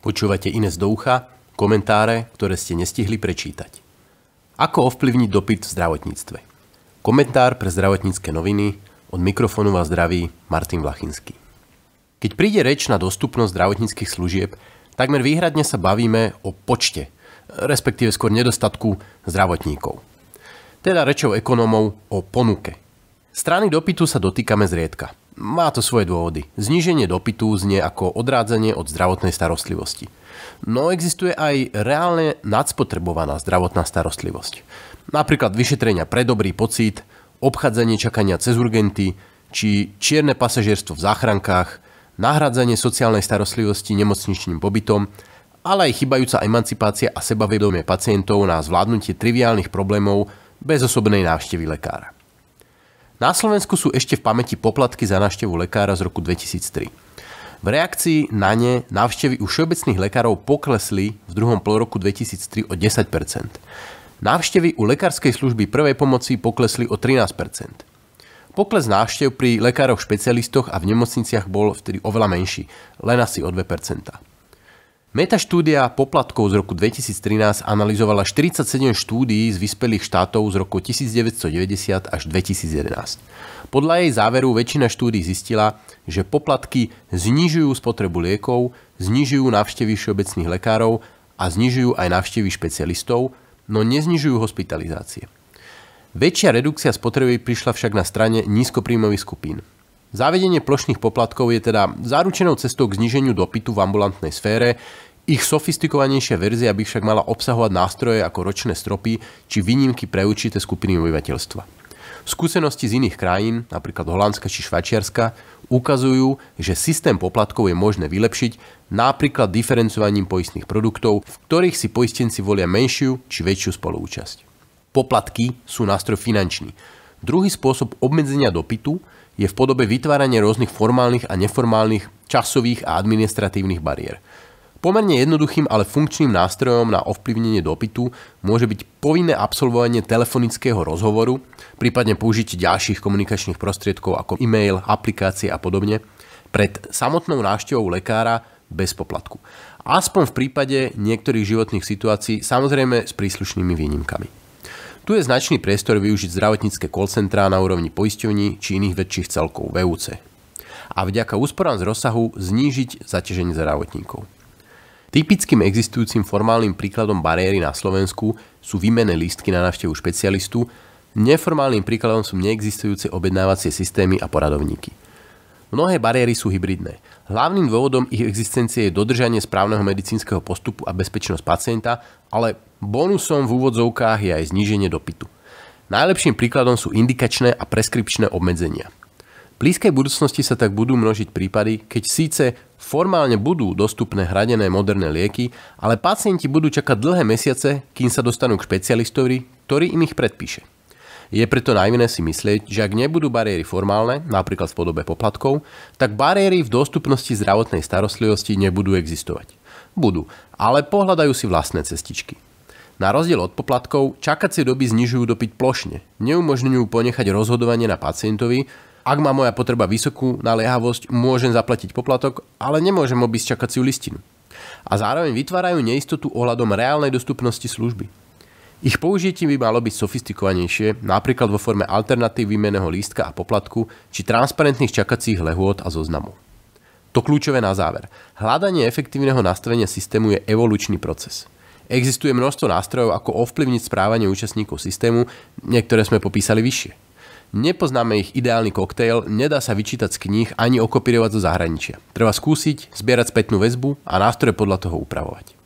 Počúvate iné z doucha, komentáre, ktoré ste nestihli prečítať. Ako ovplyvniť dopyt v zdravotníctve? Komentár pre zdravotnícke noviny, od mikrofónu vás zdraví Martin Vlachinský. Keď príde reč na dostupnosť zdravotníckých služieb, takmer výhradne sa bavíme o počte, respektíve skôr nedostatku zdravotníkov. Teda rečou ekonomov o ponuke. Strany dopytu sa dotýkame zriedka – má to svoje dôvody. Zníženie dopytu znie ako odrádzanie od zdravotnej starostlivosti. No existuje aj reálne nadspotrebovaná zdravotná starostlivosť. Napríklad vyšetrenia pre dobrý pocit, obchádzanie čakania cez urgenty, či čierne pasažierstvo v záchrankách, nahradzanie sociálnej starostlivosti nemocničným pobytom, ale aj chybajúca emancipácia a sebavedomie pacientov na zvládnutie triviálnych problémov bez osobnej návštevy lekára. Na Slovensku sú ešte v pamäti poplatky za návštevu lekára z roku 2003. V reakcii na ne návštevy u všeobecných lekárov poklesli v druhom pol roku 2003 o 10 Návštevy u lekárskej služby prvej pomoci poklesli o 13 Pokles návštev pri lekároch špecialistoch a v nemocniciach bol vtedy oveľa menší, len asi o 2 Metaštúdia poplatkov z roku 2013 analyzovala 47 štúdií z vyspelých štátov z roku 1990 až 2011. Podľa jej záveru väčšina štúdí zistila, že poplatky znižujú spotrebu liekov, znižujú návštevy všeobecných lekárov a znižujú aj návštevy špecialistov, no neznižujú hospitalizácie. Väčšia redukcia spotreby prišla však na strane nízkopríjmových skupín – Zavedenie plošných poplatkov je teda zaručenou cestou k zniženiu dopytu v ambulantnej sfére, ich sofistikovanejšia verzia by však mala obsahovať nástroje ako ročné stropy či výnimky pre určité skupiny obyvateľstva. Skúsenosti z iných krajín, napríklad Holandska či Švajčiarska, ukazujú, že systém poplatkov je možné vylepšiť napríklad diferencovaním poistných produktov, v ktorých si poistenci volia menšiu či väčšiu spoluúčasť. Poplatky sú nástroj finančný. Druhý spôsob obmedzenia dopytu je v podobe vytvárania rôznych formálnych a neformálnych časových a administratívnych bariér. Pomerne jednoduchým, ale funkčným nástrojom na ovplyvnenie dopytu môže byť povinné absolvovanie telefonického rozhovoru, prípadne použitie ďalších komunikačných prostriedkov ako e-mail, aplikácie a podobne, pred samotnou návštevou lekára bez poplatku. Aspoň v prípade niektorých životných situácií, samozrejme s príslušnými výnimkami. Tu je značný priestor využiť zdravotnícke call centrá na úrovni poisťovní či iných väčších celkov VUC a vďaka úsporám z rozsahu znížiť zaťaženie zdravotníkov. Typickým existujúcim formálnym príkladom bariéry na Slovensku sú výmené lístky na návštevu špecialistu, neformálnym príkladom sú neexistujúce objednávacie systémy a poradovníky. Mnohé bariéry sú hybridné. Hlavným dôvodom ich existencie je dodržanie správneho medicínskeho postupu a bezpečnosť pacienta, ale Bonusom v úvodzovkách je aj zníženie dopytu. Najlepším príkladom sú indikačné a preskripčné obmedzenia. V blízkej budúcnosti sa tak budú množiť prípady, keď síce formálne budú dostupné hradené moderné lieky, ale pacienti budú čakať dlhé mesiace, kým sa dostanú k špecialistovi, ktorý im ich predpíše. Je preto najvinné si myslieť, že ak nebudú bariéry formálne, napríklad v podobe poplatkov, tak bariéry v dostupnosti zdravotnej starostlivosti nebudú existovať. Budú, ale pohľadajú si vlastné cestičky. Na rozdiel od poplatkov, čakacie doby znižujú dopyt plošne. Neumožňujú ponechať rozhodovanie na pacientovi, ak má moja potreba vysokú naliehavosť, môžem zaplatiť poplatok, ale nemôžem obísť čakaciu listinu. A zároveň vytvárajú neistotu ohľadom reálnej dostupnosti služby. Ich použitie by malo byť sofistikovanejšie, napríklad vo forme alternatív výmeného lístka a poplatku či transparentných čakacích lehôd a zoznamov. To kľúčové na záver. Hľadanie efektívneho nastavenia systému je evolučný proces. Existuje množstvo nástrojov, ako ovplyvniť správanie účastníkov systému, niektoré sme popísali vyššie. Nepoznáme ich ideálny koktejl, nedá sa vyčítať z kníh ani okopírovať zo zahraničia. Treba skúsiť, zbierať spätnú väzbu a nástroje podľa toho upravovať.